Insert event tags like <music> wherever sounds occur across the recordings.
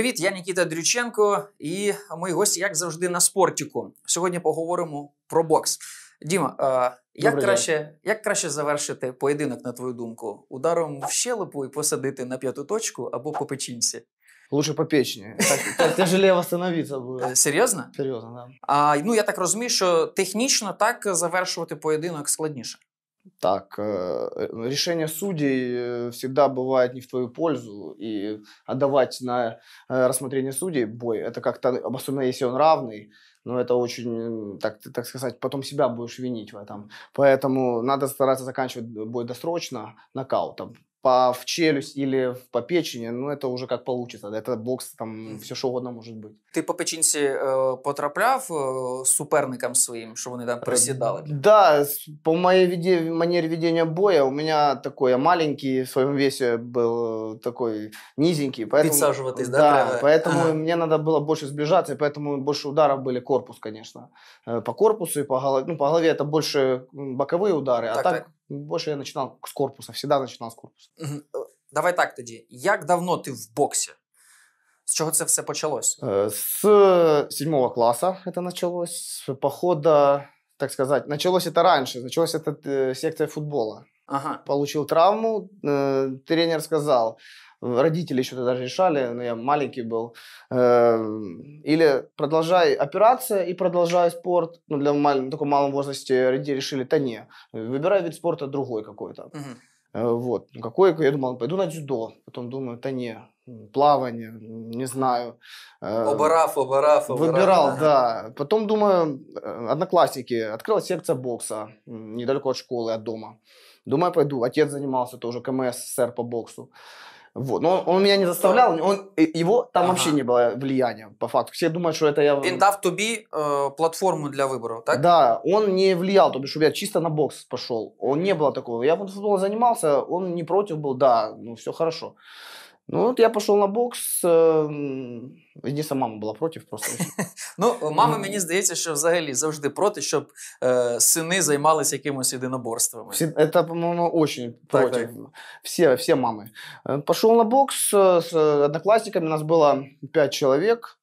Привіт, я Нікіта Дрюченко і мої гості, як завжди, на спортіку. Сьогодні поговоримо про бокс. Діма, е, як краще як краще завершити поєдинок, на твою думку, ударом в щелепу і посадити на п'яту точку або по печінці? Лучше по печені. Так тяжелее восстановиться буде. Е, серйозно? Серйозно, да. А ну я так розумію, що технічно так завершувати поєдинок складніше. так. Э, решение судей э, всегда бывает не в твою пользу, и отдавать на э, рассмотрение судей бой, это как-то, особенно если он равный, но ну, это очень, так, так сказать, потом себя будешь винить в этом. Поэтому надо стараться заканчивать бой досрочно, нокаутом по в челюсть или в, по печени, ну это уже как получится. Это бокс, там все что угодно может быть. Ты по печінці е, э, потрапляв е, э, суперникам своїм, що вони там э, проседали? Да, по моей веде, манере ведения боя у меня такой я маленький в своем весе был такой низенький. Поэтому, Подсаживаться, да? Да, треба. поэтому ага. мне надо было больше сближаться, поэтому больше ударов были корпус, конечно. По корпусу и по голове. Ну, по голове это больше боковые удары, так, а так, так больше я начинал с корпуса, всегда начинал с корпуса. Э, давай так тоді. Як давно ти в боксі? З чого це все почалось? Э, с седьмого класса это началось. С похода, так сказать, началось это раньше. Началось это э, секция футбола. Ага. Получил травму. Тренер сказал, родители еще тогда решали, но ну, я маленький был. Эм, или продолжай операция и продолжай спорт. Ну, для маль... таком малом возрасте родители решили, да не, выбирай вид спорта другой какой-то. Угу. Вот. Ну, какой, я думал, пойду на дзюдо. Потом думаю, да не, плавание, не знаю. Обараф, эм, обараф, обараф. Выбирал, да. Потом, думаю, э, одноклассники. Открыла секция бокса недалеко от школы, от дома. Думаю, пойду. Отец занимался тоже КМС, сэр по боксу. Вот. Но он, он меня не заставлял, он, э, его там ага. вообще не было влияния, по факту. Все думают, что это я... И дав Туби э, платформу для выбора, так? Да, он не влиял, то бишь я чисто на бокс пошел. Он не было такого. Я футболом занимался, он не против был, да, ну все хорошо. Ну вот я пошел на бокс. Дійсно, мама була против, просто. <laughs> Ну, э, мама, мені здається, що взагалі завжди проти, щоб е, э, сини займалися якимось єдиноборствами. Всі, це, по-моєму, дуже проти. Так, так. Всі, всі мами. Э, Пішов на бокс з однокласниками, нас було 5 чоловік.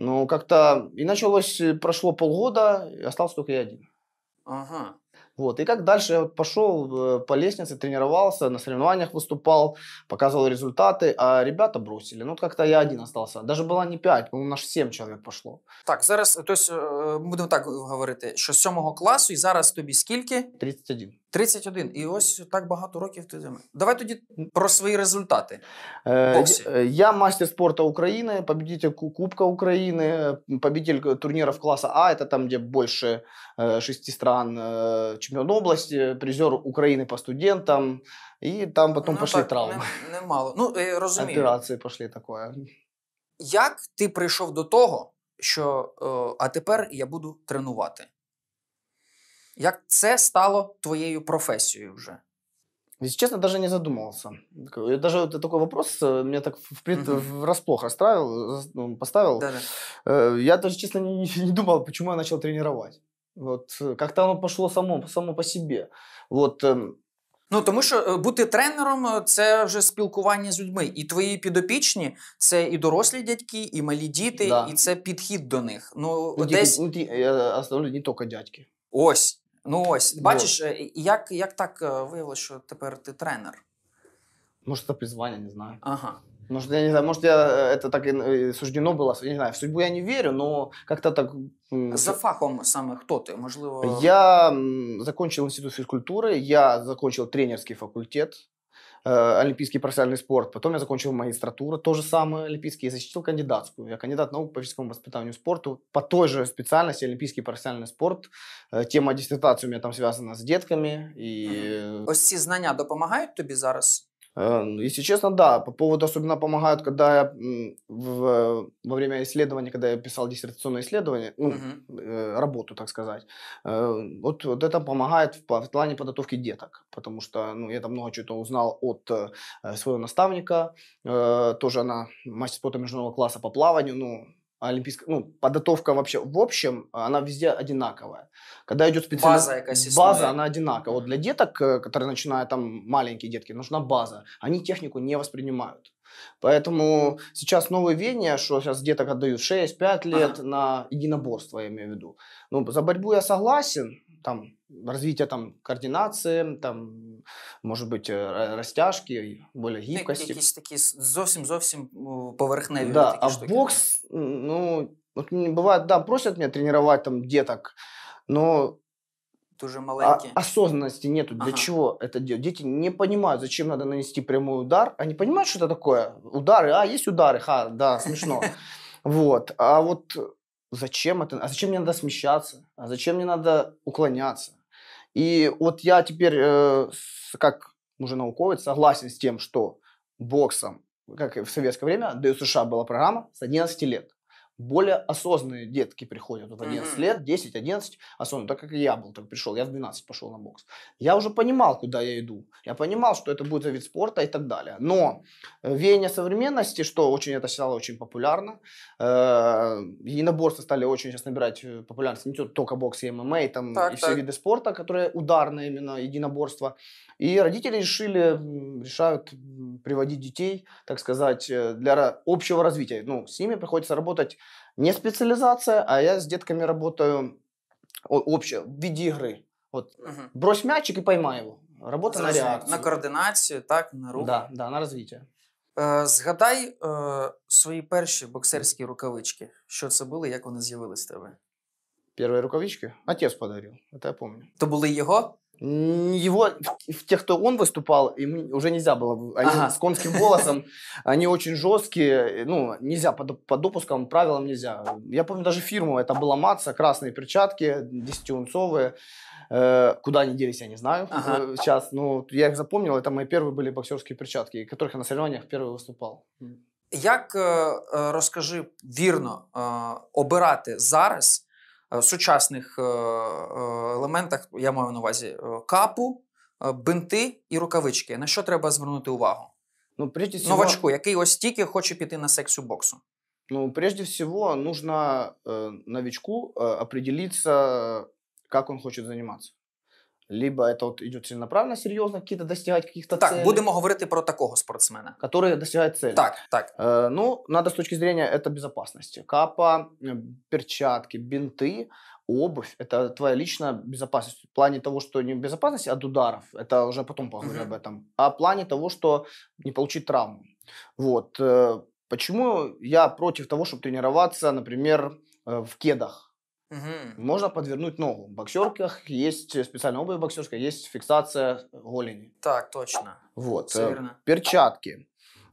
Ну, как-то... И началось, прошло полгода, и остался только я один. Ага. Вот. И как дальше я вот пошел э, по лестнице, тренировался, на соревнованиях выступал, показывал результаты, а ребята бросили. Ну, как-то я один остался. Даже было не пять, у нас семь человек пошло. пішло. Так, зараз есть э, будем так говорити, що з 7 класу і зараз тобі скільки? 31. 31. И вот так много років ты займаєш. Давай тогда про свои результаты. Боксі. Я мастер спорта Украины, победитель Кубка Украины, победитель турниров класса А, это там, где больше э, шести стран чемпіон області, призер України по студентам, і там потім ну, пішли так, травми. Не, Ну, розумію. Операції пішли таке. Як ти прийшов до того, що о, е, а тепер я буду тренувати? Як це стало твоєю професією вже? Если честно, даже не задумывался. Даже вот такой вопрос э, меня так впред, угу. врасплох оставил, э, ну, поставил. Да-да. Э, я даже, честно, не, <laughs> не думал, почему я начал тренировать. От э, Как-то воно пішло само само по собі. От, Ну тому що е, бути тренером е, це вже спілкування з людьми. І твої підопічні це і дорослі дядьки, і малі діти, да. і це підхід до них. Ну, ну десь... Ну, я е, оставлю не тільки дядьки. Ось. Ну ось. Бачиш, вот. як як так виявилося, що тепер ти тренер? Може, це призвання, не знаю. Ага. может я не знаю, может, я э, это так э, суждено было я не знаю. В судьбу я не верю, но как-то так. За фахом самый кто ты, э, Можливо. Я закончил институт физкультуры, я закончил тренерский факультет, олимпийский профессиональный спорт. Потом я закончил магистратуру, то же самое олимпийский, я защитил кандидатскую. Я кандидат наук по физическому воспитанию спорту по той же специальности олимпийский профессиональный спорт. Тема диссертации у меня там связана с детками. И... Ось ці знання помогают тебе сейчас Э, ну, если честно, да, по поводу особенно помогают, когда я в, во время исследования, когда я писал диссертационное исследование, ну, uh работу, так сказать, э, вот, вот это помогает в, в плане подготовки деток, потому что ну, я там много чего-то узнал от своего наставника, тоже она мастер спорта международного класса по плаванию, ну, олимпийская, ну, подготовка вообще в общем, она везде одинаковая. Когда идет специальная... База База, она одинаковая. Вот для деток, э, которые начинают там, маленькие детки, нужна база. Они технику не воспринимают. Поэтому сейчас новое веяние, что сейчас деток отдают 6-5 лет ага. на единоборство, я имею в виду. Ну, за борьбу я согласен, там, развитие там, координации, там, может быть, э, растяжки, более ну, гибкості. Якісь такі зовсім зовсім поверхневі. Да, такі а штуки. бокс, ну, от бывает, да, просят меня тренировать там деток, но Дуже маленькие. А, осознанности нету. Для ага. чего это делать? Дети не понимают, зачем надо нанести прямой удар. Они понимают, что это такое. Удары, а, есть удары, ха, да, смешно. <laughs> Вот. А вот зачем это, а зачем мне надо смещаться, а зачем мне надо уклоняться. И вот я теперь, э, как уже науковец, согласен с тем, что боксом, как и в советское время, до США была программа с 11 лет более осознанные детки приходят в 11 mm-hmm. лет, 10, 11, осознанно, так, как и я был, так пришел, я в 12 пошел на бокс. Я уже понимал, куда я иду, я понимал, что это будет вид спорта и так далее. Но э, веяние современности, что очень это стало очень популярно, э, единоборства стали очень сейчас набирать э, популярность, не только бокс и ММА, там так, и все так. виды спорта, которые ударные именно единоборства. И родители решили, решают приводить детей, так сказать, э, для общего развития. Ну, с ними приходится работать Не специализация, а я с детками работаю общее, в виде игры. Вот. Угу. Брось мячик и поймай его. Работа Зрозуміло. на реакцію. На координацію, так, на рух. Да, да, на розвиття. згадай э, э, свої перші боксерські рукавички. Що це були, як вони з'явились в тебе? Перші рукавички? Отець подарив, це я пам'ятаю. То були його? его в тех, кто он выступал, им уже нельзя было. Они ага. с конским голосом, <laughs> они очень жесткие, э, ну, нельзя под по допускам, правилам нельзя. Я помню даже фирму, это была Маца, красные перчатки, 10-унцовые. Э, куда они делись, я не знаю э, ага. сейчас. Ну, я их запомнил, это мои первые были боксерские перчатки, которых я на соревнованиях первый выступал. Як, э, розкажи вірно, обирати зараз Е, сучасних е, е, елементах, я маю на увазі капу, бинти і рукавички. На що треба звернути увагу? Ну, прежде всего... Новачку, який ось тільки хоче піти на сексю боксу. Ну, прежде всего, нужно э, новичку э, определиться, как он хочет заниматься. либо это вот идет целенаправленно, серьезно, какие-то достигать каких-то так, целей. Так, будемо говорити про такого спортсмена. Который достигает цели. Так, так. Э, ну, надо с точки зрения это безопасности. Капа, э, перчатки, бинты, обувь – это твоя личная безопасность. В плане того, что не безопасность от ударов, это уже потом поговорим mm-hmm. об этом, а в плане того, что не получить травму. Вот. Э, почему я против того, чтобы тренироваться, например, э, в кедах? Угу. Можно подвернуть ногу. В боксерках есть э, специальная обувь боксерская, есть фиксация голени. Так, точно. Вот. Все э, верно. Перчатки.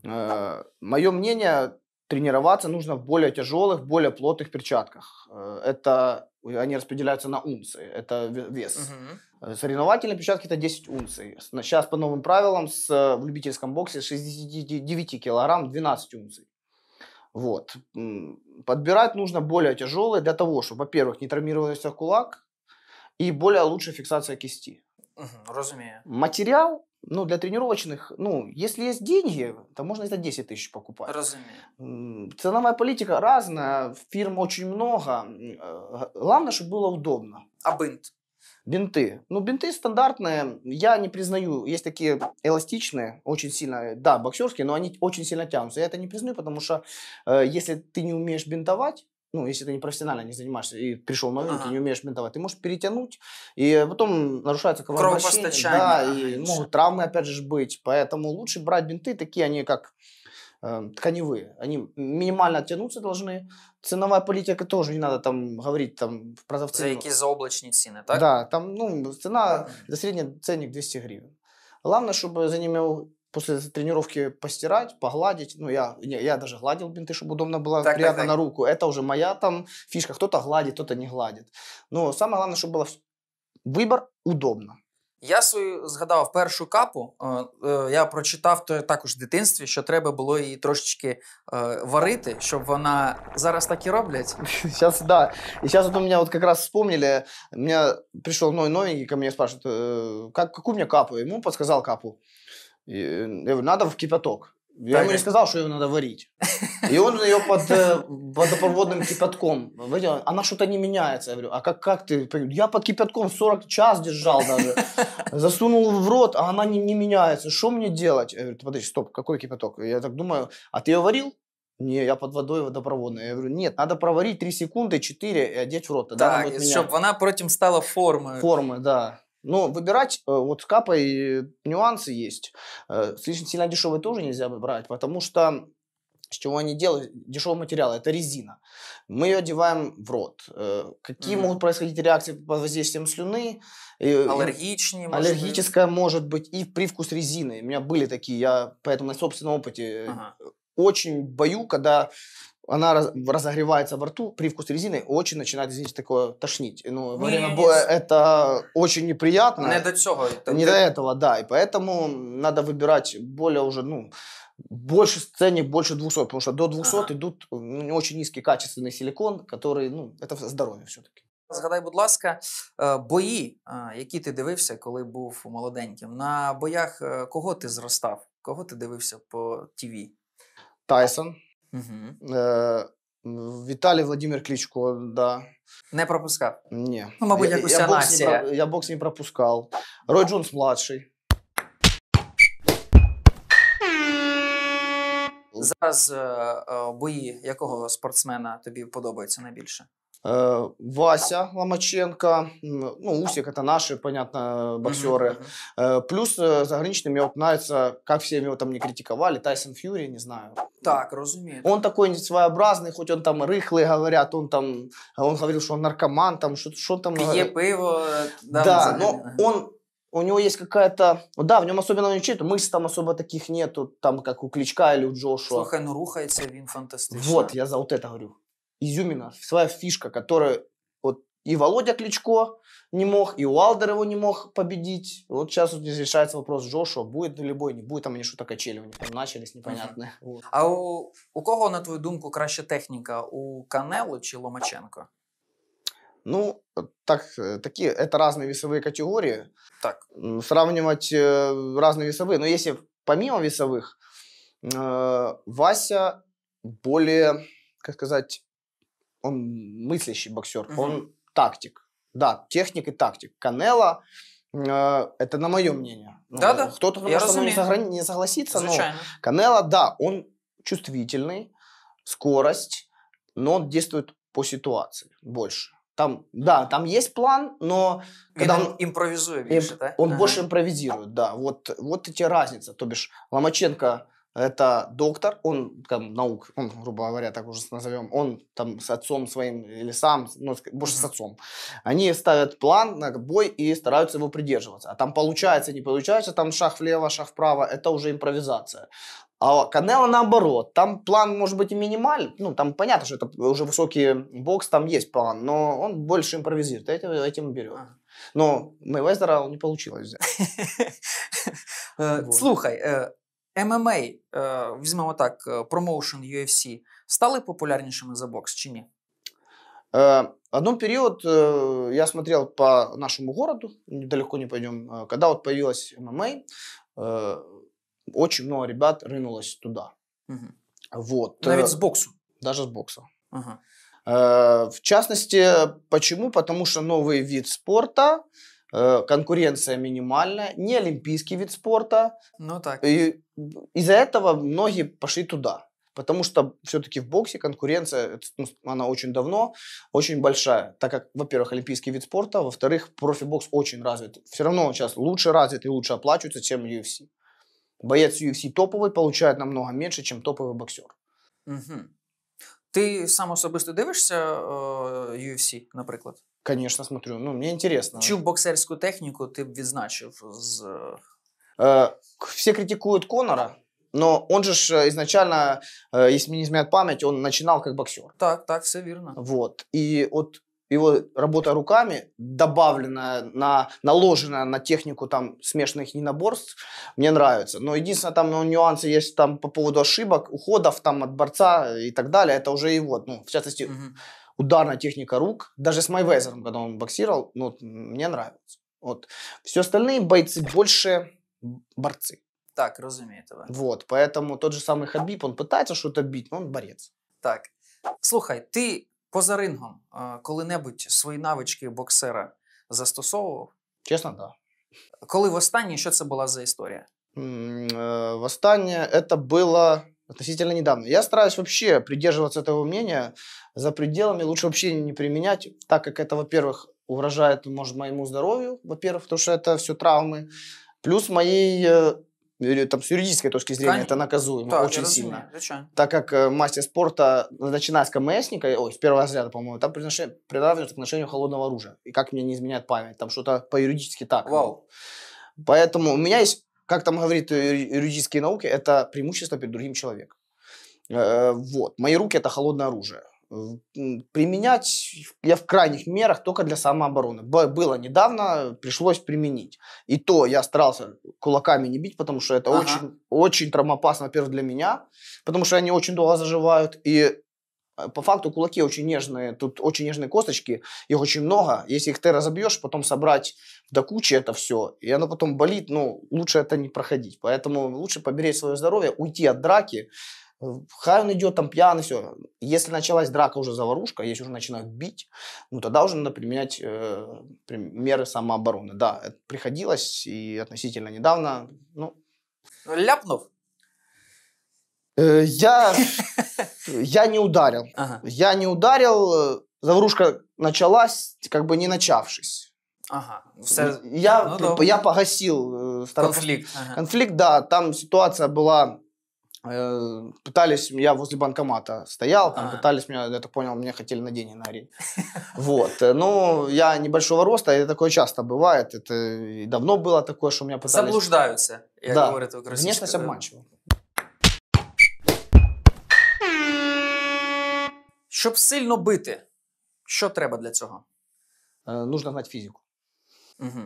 Э, Мое мнение, тренироваться нужно в более тяжелых, более плотных перчатках. Это они распределяются на унции, это вес. Угу. Соревновательные перчатки это 10 унций. Сейчас по новым правилам с, в любительском боксе 69 килограмм 12 унций. Вот. Подбирать нужно более тяжелые для того, чтобы, во-первых, не травмировался кулак и более лучшая фиксация кисти. Угу, разумею. Материал, ну, для тренировочных, ну, если есть деньги, то можно и за 10 тысяч покупать. Разумею. Ценовая политика разная, фирм очень много. Э, главное, чтобы было удобно. А бинт? Бинты. Ну, бинты стандартные. Я не признаю. Есть такие эластичные, очень сильно, э, да, боксерские, но они очень сильно тянутся. Я это не признаю, потому что э, если ты не умеешь бинтовать, ну, если ты не профессионально не занимаешься и пришел новенький, ага. не умеешь бинтовать, ты можешь перетянуть, и потом нарушается кровообращение. Да, и могут ну, травмы, опять же, быть. Поэтому лучше брать бинты, такие они как Эм, тканевые. Они минимально оттянуться должны. Ценовая политика тоже не надо там говорить там продавцы. Це ну. за заоблачні ціни, так? Да, там ну, цена за средний ценник 200 гривен. Главное, чтобы за ними после тренировки постирать, погладить. Ну, я, не, я даже гладил бинты, чтобы удобно было, так, приятно так, так. на руку. Это уже моя там фишка. Кто-то гладит, кто-то не гладит. Но самое главное, чтобы было выбор удобно. Я свою згадав першу капу. Е, я прочитав то також в дитинстві, що треба було її трошечки е, варити, щоб вона зараз так і роблять. Зараз <laughs> да. І зараз, от у меня якраз как раз вспомнили, меня пришел мой новенький ко мені спрашивает, как, какую мне капу? Йому підказав капу. Е, я говорю, надо в кипяток. Я йому не сказав, що його треба варить. <laughs> И он ее под э, водопроводным кипятком. Она что-то не меняется. Я говорю, а как, как ты? Я под кипятком 40 час держал даже. Засунул в рот, а она не, не меняется. Что мне делать? Я говорю, подожди, стоп, какой кипяток? Я так думаю, а ты ее варил? Не, я под водой водопроводной. Я говорю, нет, надо проварить 3 секунды, 4 и одеть в рот. Тогда так, щоб вона потім стала формы. Формы, да. Но ну, выбирать э, вот с капой нюансы есть. Э, слишком сильно дешевый тоже нельзя брать, потому что с чего они делают? Дешевый материал, это резина. Мы ее одеваем в рот. Э, какие mm-hmm. могут происходить реакции под воздействием слюны? Аллергичные, может Аллергическая быть. может быть и привкус резины. У меня были такие, я поэтому на собственном опыте э, ага. очень бою, когда она разогревается во рту, привкус резины очень начинает здесь такое тошнить. Ну, во время боя это очень неприятно. Не до этого. Не до этого, да. И поэтому надо выбирать более уже, ну, больше ценник больше 200, потому что до 200 ага. идут э, очень низкий качественный силикон, который, ну, это здоров'я все-таки. Згадай, будь ласка, е, бої, е, які ти дивився, коли був молоденьким. На боях е, кого ти зростав? Кого ти дивився по ТВ? Тайсон. Угу. Е Віталій Владимир Кличко, да. Не пропускав? Ні. Ну, мабуть, якусь я, я, бокс не, я бокс не пропускав. Рой Джонс младший. Зараз е, е, бої якого спортсмена тобі подобаються найбільше? Е, Вася Ломаченко, ну, Усік это наші, понятно, боксери. uh Плюс заграничный мне вот нравится, как все там не критикували, Тайсон Фьюри, не знаю. Так, розумію. Он такой своеобразный, хоть он там рыхлый, говорят, он там, он говорил, что он наркоман, там, что, что он там... пиво. Да, да но он у него есть какая-то... Ну, да, в нем особенно не чит, мышц там особо таких нету, там, как у Кличка или у Джошуа. Слухай, ну рухается він фантастично. Вот, я за вот это говорю. Изюмина, своя фишка, которая вот и Володя Кличко не мог, и Уалдер его не мог победить. Вот сейчас вот здесь решается вопрос Джошуа, будет ли бой, не будет, там они что-то качели, у них там начались непонятные. Угу. Вот. А у, у кого, на твою думку, краще техника, у Канело чи Ломаченко? Ну, э, так, э, такие, это разные весовые категории. Так. Сравнивать э, разные весовые. Но если помимо весовых, э, Вася более, как сказать, он мыслящий боксер, угу. он тактик. Да, техник и тактик. Канела, э, это на мое мнение. Да, ну, да. Кто-то, может, не, согра- не согласится, Случайно. но Канела, да, он чувствительный, скорость, но он действует по ситуации больше. Там, да, там есть план, но... Когда он, импровизирует, больше, да? Он ага. больше импровизирует, да. Вот, вот эти разница. То бишь, Ломаченко это доктор, он там наук, он, грубо говоря, так уже назовем, он там с отцом своим или сам, ну, больше с отцом. Они ставят план на бой и стараются его придерживаться. А там получается, не получается, там шаг влево, шаг вправо, это уже импровизация. А Канело наоборот, там план может быть и минимальный, ну там понятно, что это уже высокий бокс, там есть план, но он больше импровизирует, этим, этим берет. А. Но Мейвезера не получилось взять. <laughs> Э, слухай, э, ММА, э, вот так, промоушен UFC, стали популярнішими за бокс чи ні? Одном период я смотрел по нашему городу, далеко не пойдем, когда вот появилась ММА, очень много ребят рынулось туда. Угу. Вот. Навіть з э, боксу. Даже с бокса. Ага. Э, в частности, почему? Потому что новый вид спорта, э, конкуренция минимальная, не олимпийский вид спорта. Ну так. И из-за этого многие пошли туда. Потому что все-таки в боксе конкуренция, ну, она очень давно, очень большая. Так как, во-первых, олимпийский вид спорта, во-вторых, профи-бокс очень развит. Все равно он сейчас лучше развит и лучше оплачивается, чем UFC. Боец UFC топовый получает намного меньше, чем топовый боксер. Угу. Ти сам особисто дивишся uh, UFC, например? Конечно, смотрю. Ну, мне интересно. Чью боксерскую технику ты б відзначив з. Uh, все критикуют Конора. Но он же изначально, если мне не изменяет память, он начинал как боксер. Так, так, все верно. Вот. И вот его работа руками, добавленная, на, наложенная на технику там смешанных ненаборств, мне нравится. Но единственное, там ну, нюансы есть там по поводу ошибок, уходов там от борца и так далее. Это уже его, ну, в частности, угу. ударная техника рук. Даже с Майвезером, когда он боксировал, ну, мне нравится. Вот. Все остальные бойцы больше борцы. Так, розумієте. Вот, поэтому тот же самый Хабиб, он пытается что-то бить, но он борец. Так, слухай, ты поза рингом а, коли-небудь свої навички боксера застосовував? Чесно, так. Да. Коли востаннє, що це була за історія? Восстание это было относительно недавно. Я стараюсь вообще придерживаться этого мнения за пределами. Лучше вообще не применять, так как это, во-первых, угрожает, может, моему здоровью, во-первых, потому что это все травмы. Плюс моей э, там, с юридической точки зрения Конечно. это наказуемо так, очень сильно. Зачем? Так как э, мастер спорта, начиная с КМСника, ой, с первого разряда, по-моему, там приравнивается к ношению холодного оружия. И как мне не изменяет память, там что-то по-юридически так. Вау. Поэтому у меня есть, как там говорит э, юридические науки, это преимущество перед другим человеком. Э, вот. Мои руки – это холодное оружие применять я в крайних мерах только для самообороны. Было недавно, пришлось применить. И то я старался кулаками не бить, потому что это ага. очень, очень травмоопасно, во-первых, для меня, потому что они очень долго заживают, и э, по факту кулаки очень нежные, тут очень нежные косточки, их очень много. Если их ты разобьешь, потом собрать до кучи это все, и оно потом болит, ну, лучше это не проходить. Поэтому лучше поберечь свое здоровье, уйти от драки, Хай он идет там пьяный, все. Если началась драка, уже заварушка, если уже начинают бить, ну тогда уже надо применять э, меры самообороны. Да, э, приходилось и относительно недавно, ну... Ляпнув? Э, я... Я не ударил. <laughs> Ага. Я не ударил. Э, заварушка началась, как бы не начавшись. Ага. Все... Я, ну, я погасил... Э, конфликт. Ага. Конфликт, да. Там ситуация была Э, пытались, я возле банкомата стоял, там А-а-а. пытались меня, я так понял, мне хотели на деньги нагреть. <laughs> Вот. Э, ну, я небольшого роста, это такое часто бывает, это давно было такое, что у меня пытались... Заблуждаются, я да. говорю, это Внешность обманчива. Чтобы сильно быть, что треба для этого? Э, нужно знать физику. Угу.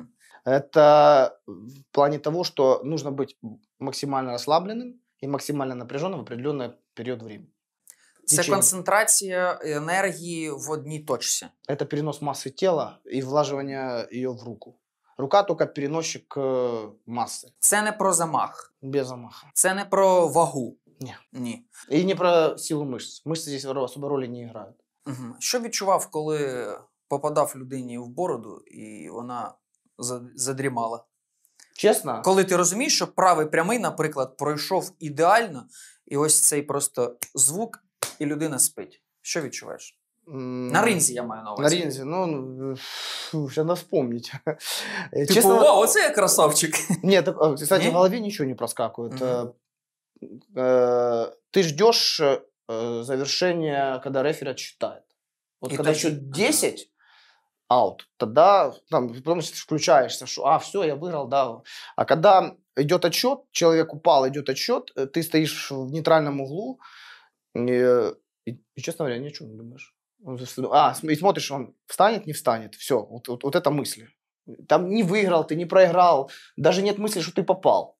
Это в плане того, что нужно быть максимально расслабленным, І максимально напряженно в определенний період, времени. Це концентрація енергії в одній точці. Це перенос маси тіла і влажування її в руку. Рука только переносчик э, маси. Це не про замах. Без замаху. Це не про вагу. Ні. Ні. І не про силу мишць. Мышцы здесь особо роли не грають. Угу. Що відчував, коли попадав людині в бороду і вона задрімала? Чесно? Коли ти розумієш, що правий прямий, наприклад, пройшов ідеально, і ось цей просто звук, і людина спить. Що відчуваєш? На ринзі я маю на увазі. На ринзі, ну, ну надо вспомнить. Е, типу, Чесно, о, оце я красавчик. Нет, кстати, в голові нічого не проскакує. Угу. Е, Ты ждешь е, завершения, когда рефер отсчитает. Вот и когда счет 10, Аут, Тогда там, потом включаешься, что а, все, я выиграл, да. А когда идет отчет, человек упал, идет отчет, э, ты стоишь в нейтральном углу, и, э, и, и честно говоря, ни о чем не думаешь. А, и смотришь, он встанет, не встанет. Все, вот, вот, вот это мысли. Там не выиграл, ты не проиграл, даже нет мысли, что ты попал.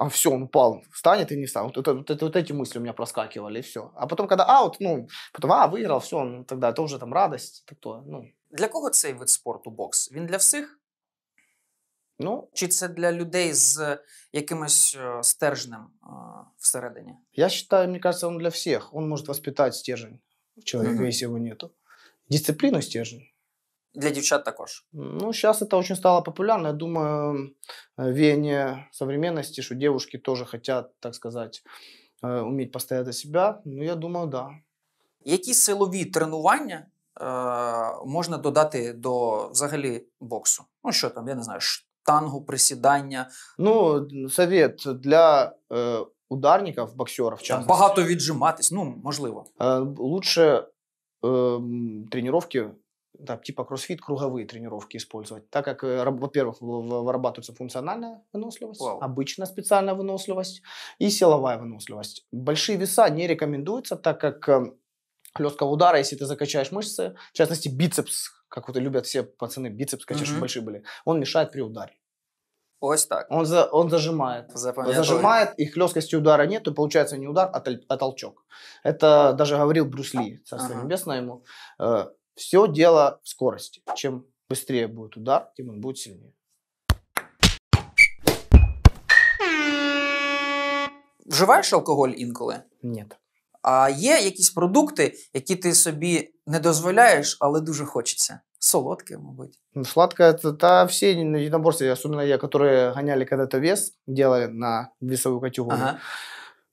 а все, он упал, встанет и не встанет. Вот, вот, вот, вот эти мысли у меня проскакивали, и все. А потом, когда аут, ну, потом, а, выиграл, все, ну, тогда это уже там радость, так то, ну, для кого цей вид спорту бокс? Він для всіх? Ну, Чи це для людей з якимось стержнем всередині? Я считаю, мне кажется, он для всех. Он может воспитать стержень в человеке, Мгм. если его нету. Дисциплину стержень. Для девчат також. Ну, сейчас это очень стало популярно. Я думаю, э, веяние современности, что девушки тоже хотят, так сказать, э, уметь постоять за себя. Ну, я думаю, да. Які силові тренування Е, можна додати до взагалі боксу. Ну, що там, я не знаю, штангу, присідання. Ну, совет для е, ударників, боксерів. Там багато віджиматись, ну, можливо. Е, лучше э, тренировки да, типа кроссфит, круговые тренировки использовать, так как, э, во-первых, вырабатывается функциональная выносливость, Вау. обычная специальная выносливость и силовая выносливость. Большие веса не рекомендуется, так как легкого удара, если ты закачаешь мышцы, в частности бицепс, как вот любят все пацаны, бицепс качаешь, угу. большие были, он мешает при ударе. Ось так. Он, за, он зажимает. Запомнил. Зажимает, и хлесткости удара нет, и получается не удар, а, толь, а толчок. Это даже говорил Брюс Ли, царство ага. небесное ему. Э, все дело в скорости. Чем быстрее будет удар, тем он будет сильнее. Вживаєш алкоголь інколи? Нет. А є якісь продукти, які ти собі не дозволяєш, але дуже хочеться. Солодке, мабуть. Ну, сладкое всі да, все единоборства, які ганяли когда-то вес, делали на весовую категорію. Ага.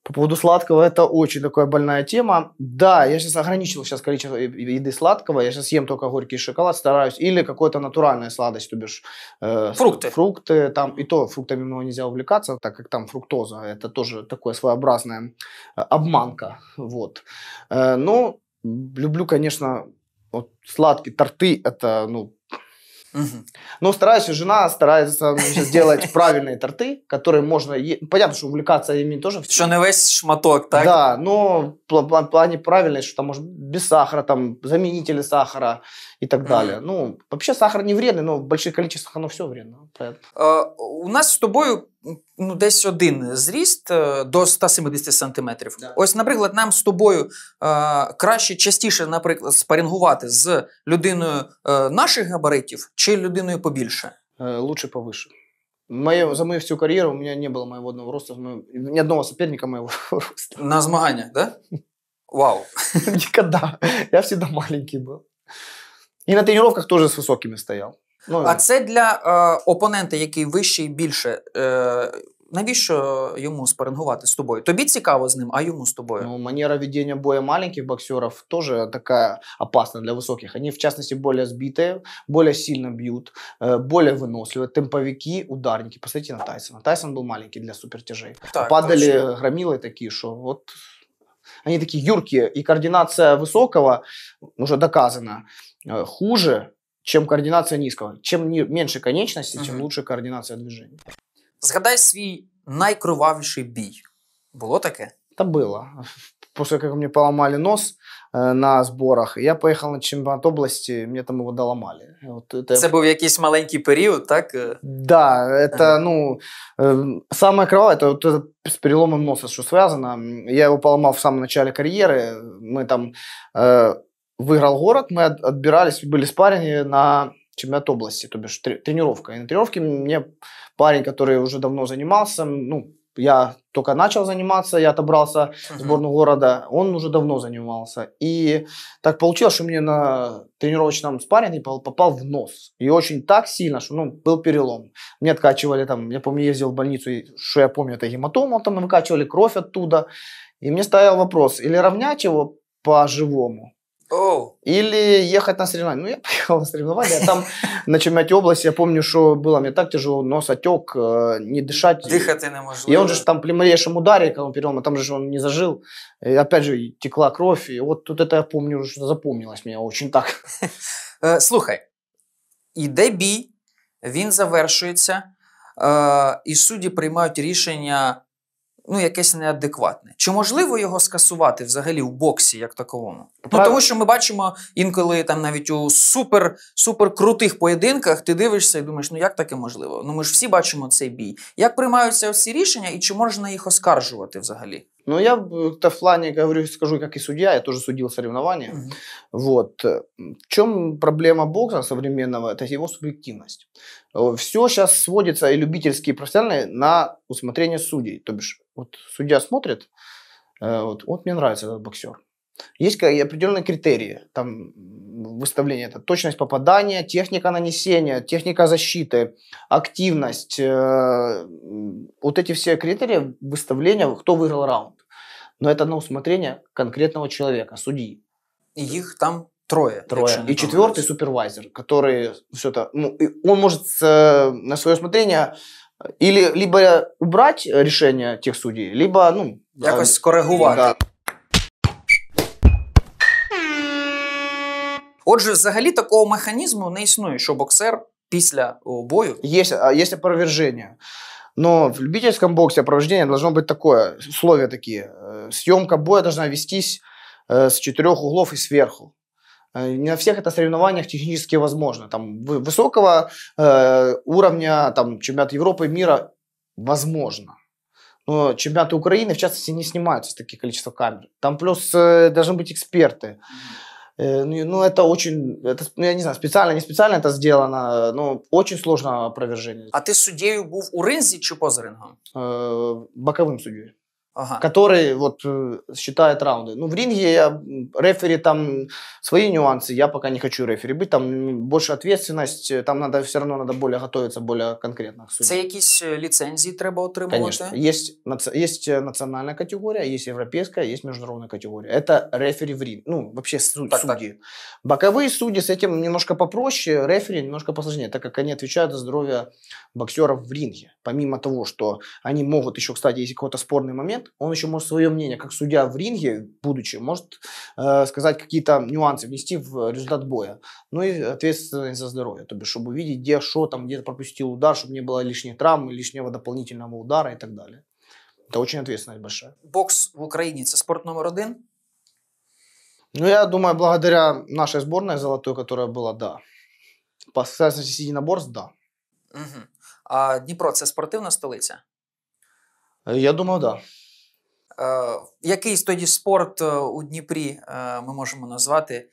По поводу сладкого, это очень такая больная тема. Да, я сейчас ограничил сейчас количество еды сладкого. Я сейчас ем только горький шоколад, стараюсь. Или какую-то натуральную сладость, то бишь... Э, фрукты. Фрукты. Там, и то фруктами много нельзя увлекаться, так как там фруктоза. Это тоже такое своеобразная э, обманка. Вот. Э, но ну, люблю, конечно, вот сладкие торты. Это, ну, ну Но стараюсь, жена старается сделать <laughs> правильные торты, которые можно... Понятно, что увлекаться ими тоже... Что не весь шматок, так? Да, но в плане правильности, что там может без сахара, там заменители сахара и так далее. Ну, вообще сахар не вредный, но в больших количествах оно все вредно. Поэтому. У нас з тобою ну, десь один зріст е, до 170 сантиметрів. Да. Ось, наприклад, нам з тобою е, краще частіше, наприклад, спарингувати з людиною е, наших габаритів чи людиною побільше? Е, лучше повыше. Мое, за мою всю кар'єру у мене не було моєго одного роста, моего, ну, ни одного суперника моєго <laughs> роста. На змаганиях, да? <laughs> Вау. Никогда. Я всегда маленький був. І на тренуваннях теж з високими стояв. Ну, А це для е, опонента, який вищий і більше. Е, Навіщо йому спарингувати з тобою? Тобі цікаво з ним, а йому з тобою. Ну, манера ведення бою маленьких боксерів теж така опасна для високих. Вони, в частності, більш збиті, більш сильно б'ють, э, більш виносливі, темповики, ударники. Посмотрите на Тайсона. Тайсон був маленький для супертяжей. Так, Падали точно. громіли такі, що от Они такі, юркі, і координація високого уже доказана. Э, хуже, чем координація низького. Чим менше конечності, тим лучше координация движення. Згадай свій найкровавіший бій. Було таке? Та було. <laughs> После как мне поломали нос э, на сборах, я поехал на чемпионат области, мне там его доломали. Вот это... Це був якийсь маленький период, так? Да, это, ага. ну, э, самое кровавое, это вот это с переломом носа, что связано. Я его поломал в самом начале карьеры. Мы там э, выиграл город, мы отбирались, были спарринги на чемпионат области, то бишь тренировка. И на тренировке мне парень, который уже давно занимался, ну, я только начал заниматься, я отобрался в сборную города, он уже давно занимался. И так получилось, что мне на тренировочном спарринге попал в нос. И очень так сильно, что ну, был перелом. Мне откачивали там, я помню, ездил в больницу, и, что я помню, это гематома, там выкачивали кровь оттуда. И мне стоял вопрос, или равнять его по-живому, Oh. Или ехать на соревнования. Ну, я поехал на соревнования. Там <laughs> на чемпионате области, я помню, что было мне так тяжело, нос отек, э, не дышать. Дыхать не можешь. И он же там при малейшем ударе, когда он перелом, а там же он не зажил. И опять же текла кровь. И вот тут это я помню, что запомнилось мне очень так. <laughs> Э, слухай, и бій, він завершується, і э, судді приймають рішення ну, якесь неадекватне. Чи можливо його скасувати взагалі у боксі, як таковому? Ну, Тому що ми бачимо інколи там навіть у супер супер крутих поєдинках ти дивишся і думаєш, ну як таке можливо? Ну ми ж всі бачимо цей бій. Як приймаються всі рішення і чи можна їх оскаржувати взагалі? Но я э, в этом плане говорю, скажу, как и судья, я тоже судил соревнования. Угу. Вот. Э, в чем проблема бокса современного? Это его субъективность. Все сейчас сводится, и любительские, и профессиональные, на усмотрение судей. То бишь, вот судья смотрит, э, вот, вот мне нравится этот боксер есть определенные критерии там выставления. Это точность попадания, техника нанесения, техника защиты, активность. Э, вот эти все критерии выставления, кто выиграл раунд. Но это на усмотрение конкретного человека, судьи. И их там трое. Трое. И четвертый супервайзер, который все это... Ну, он может с, э, на свое усмотрение э, или либо убрать решение тех судей, либо ну, якось скоригувати. Да. Отже, взагалі такого механізму не існує, що боксер після бою Є, є а, опроверження. Но в любительском боксе провождение должно быть такое, условия такие. Э, съемка боя должна вестись э, с четырех углов и сверху. Э, не на всех это соревнованиях технически возможно. Там высокого уровня, там чемпионат Европы, мира возможно. Но чемпионаты Украины, в частности, не снимаются с таких количества камер. Там плюс э, должны быть эксперты. Mm-hmm. Э, ну, ну, это очень, это, ну, я не знаю, специально, не специально это сделано, но очень сложно опровержение. А ты судею был у ринзі чи поза рингом? Э, боковым судьей ага. который вот э, считает раунды. Ну, в ринге я, рефери там свои нюансы, я пока не хочу рефери быть, там больше ответственность, э, там надо все равно надо более готовиться, более конкретно. Це какие э, ліцензії треба отримувати? Конечно. Есть, есть национальная категория, есть европейская, есть международная категория. Это рефери в ринге. ну, вообще суд, так, судьи. Так. Боковые судьи с этим немножко попроще, рефери немножко посложнее, так как они отвечают за здоровье боксеров в ринге. Помимо того, что они могут еще, кстати, если какой-то спорный момент, он еще может свое мнение, как судья в ринге, будучи, может э, сказать какие-то нюансы, внести в результат боя. Ну и ответственность за здоровье, то бишь, чтобы увидеть, где что там, где-то пропустил удар, чтобы не было лишних травм, лишнего дополнительного удара и так далее. Это очень ответственность большая. Бокс в Украине – это спорт номер один? Ну, я думаю, благодаря нашей сборной золотой, которая была, да. По составляющей единоборств, да. Угу. А Дніпро – це спортивна столиця? Э, я думаю, да. Е, якийсь тоді спорт е, у Дніпрі е, ми можемо назвати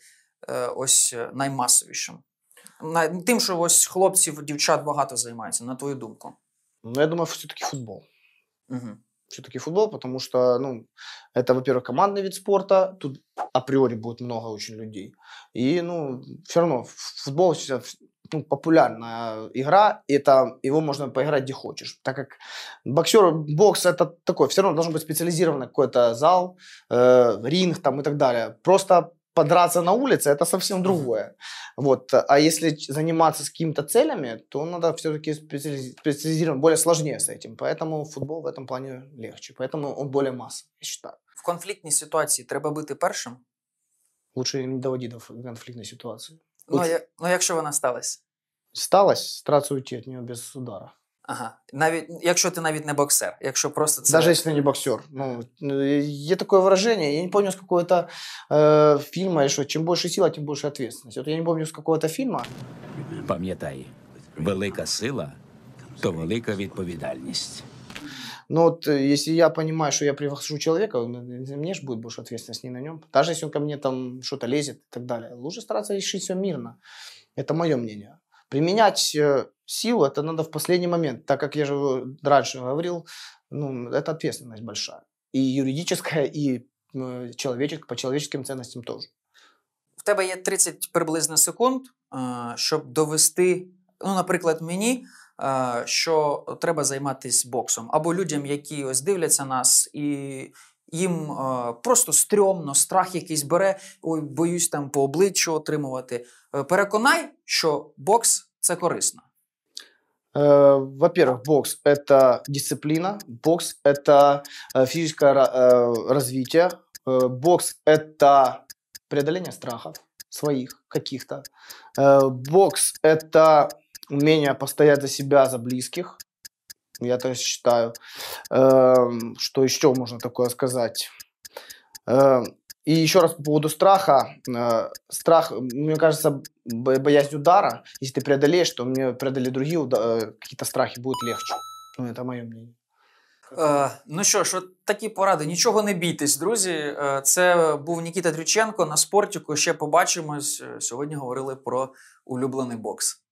ось наймасовішим? Тим, що ось хлопців, дівчат багато займається, на твою думку? Ну, я думаю, все-таки футбол. Угу. Все-таки футбол, потому что, ну, это, во-первых, командный вид спорта, тут априори будет много очень людей. И, ну, все равно футбол ну, популярная игра, и там его можно поиграть где хочешь, так как боксер, бокс это такой, все равно должен быть специализированный какой-то зал, э, ринг там и так далее. Просто подраться на улице это совсем другое. Вот. А если заниматься с какими-то целями, то надо все-таки специализировать более сложнее с этим. Поэтому футбол в этом плане легче. Поэтому он более массовый, я считаю. В конфликтной ситуации треба бити першим? Лучше не доводить до конфликтной ситуации. Ну, а я, если ну, а она осталась сталося, страцуючи від нього без удара. Ага, навіть якщо ти навіть не боксер, якщо просто це даже если не боксер. Ну є ну, таке выражение, я не помню з какого то э, фільму, що чим більше сила, тим більше ответственность. От я не помню з какого то фільму. Пам'ятай, велика сила, то велика відповідальність. Ну вот если я понимаю, что я превосхожу человека, э, мне ж будет больше ответственность не на нем. Даже если он ко мне там что-то лезет и так далее. Лучше стараться решить все мирно. Это мое мнение. Применять э, силу это надо в последний момент, так как я же э, раньше говорил, ну, это ответственность большая. И юридическая, і человеческая, по человеческим ценностям теж. В тебе є 30 приблизно секунд, щоб довести, ну, наприклад, мені. Що треба займатися боксом, або людям, які ось дивляться нас, і їм просто стрьомно, страх якийсь бере, ой, боюсь там по обличчю отримувати. Е, переконай, що бокс це корисно? Во-первых, бокс – это дисциплина, бокс – это физическое развитие, бокс – это преодоление страхов своих каких-то, э, бокс – это умение постоять за себя, за близких, я то считаю. Эм, что еще можно такое сказать? Эм, И еще раз по поводу страха. Э, страх, мне кажется, боязнь удара. Если ты преодолеешь, то мне преодолели другие уда- э, какие-то страхи, будет легче. Ну, это мое мнение. Е, ну що ж, от такі поради. Нічого не бійтесь, друзі. Е, це був Нікіта Трюченко на спортіку. Ще побачимось. Е, сьогодні говорили про улюблений бокс.